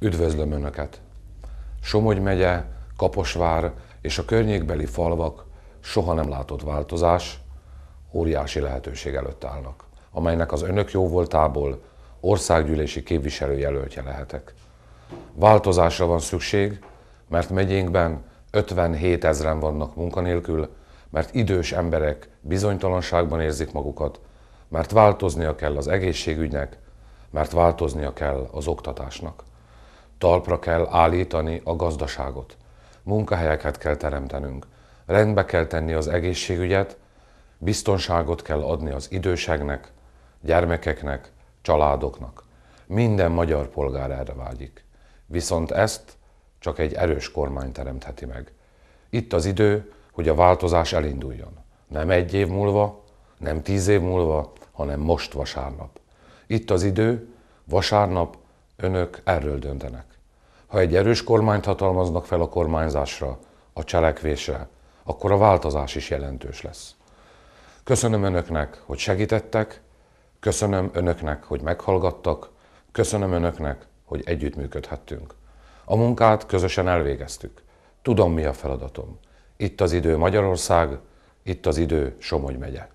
Üdvözlöm Önöket! Somogy megye, Kaposvár és a környékbeli falvak soha nem látott változás, óriási lehetőség előtt állnak, amelynek az önök jóvoltából országgyűlési képviselőjelöltje lehetek. Változásra van szükség, mert megyénkben 57 ezeren vannak munkanélkül, mert idős emberek bizonytalanságban érzik magukat, mert változnia kell az egészségügynek, mert változnia kell az oktatásnak. Talpra kell állítani a gazdaságot. Munkahelyeket kell teremtenünk. Rendbe kell tenni az egészségügyet, biztonságot kell adni az időseknek, gyermekeknek, családoknak. Minden magyar polgár erre vágyik. Viszont ezt csak egy erős kormány teremtheti meg. Itt az idő, hogy a változás elinduljon. Nem egy év múlva, nem tíz év múlva, hanem most vasárnap. Itt az idő, vasárnap Önök erről döntenek. Ha egy erős kormányt hatalmaznak fel a kormányzásra, a cselekvésre, akkor a változás is jelentős lesz. Köszönöm önöknek, hogy segítettek, köszönöm önöknek, hogy meghallgattak, köszönöm önöknek, hogy együttműködhettünk. A munkát közösen elvégeztük. Tudom, mi a feladatom. Itt az idő Magyarország, itt az idő Somogy megye.